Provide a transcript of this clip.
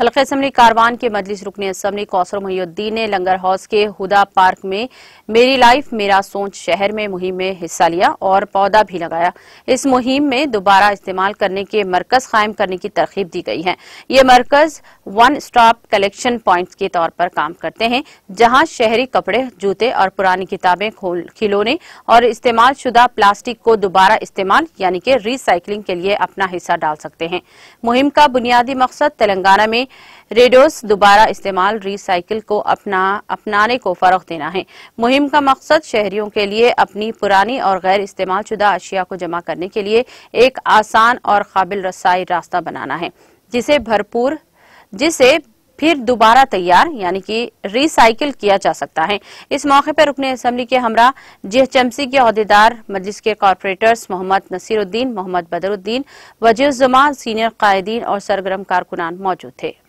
हल्के असम्बली कारवान के मजलिस रुकने असम्बली कौसर मुहीद्दीन ने लंगर हाउस के हुदा पार्क में मेरी लाइफ मेरा सोच शहर में मुहिम में हिस्सा लिया और पौधा भी लगाया इस मुहिम में दोबारा इस्तेमाल करने के मरकज कायम करने की तरकीब दी गई है ये मरकज वन स्टॉप कलेक्शन प्वाइंट के तौर पर काम करते हैं जहाँ शहरी कपड़े जूते और पुरानी किताबें खिलौने और इस्तेमाल शुदा प्लास्टिक को दोबारा इस्तेमाल यानी कि रिसाइकलिंग के लिए अपना हिस्सा डाल सकते हैं मुहिम का बुनियादी मकसद तेलंगाना में में रेडोस दोबारा इस्तेमाल रिसाइकिल को अपना अपनाने को फरोख देना है मुहिम का मकसद शहरियों के लिए अपनी पुरानी और गैर इस्तेमाल शुदा अशिया को जमा करने के लिए एक आसान और काबिल रसाई रास्ता बनाना है जिसे भरपूर जिसे फिर दोबारा तैयार यानी कि रिसाइकिल किया जा सकता है इस मौके पर रुकने असम्बली के हमरा जीएचएमसी के अहदेदार मजलिस के कॉरपोरेटर्स मोहम्मद नसीरुद्दीन मोहम्मद बदरुद्दीन वजीजुमान सीनियर कायदीन और सरगरम कारकुनान मौजूद थे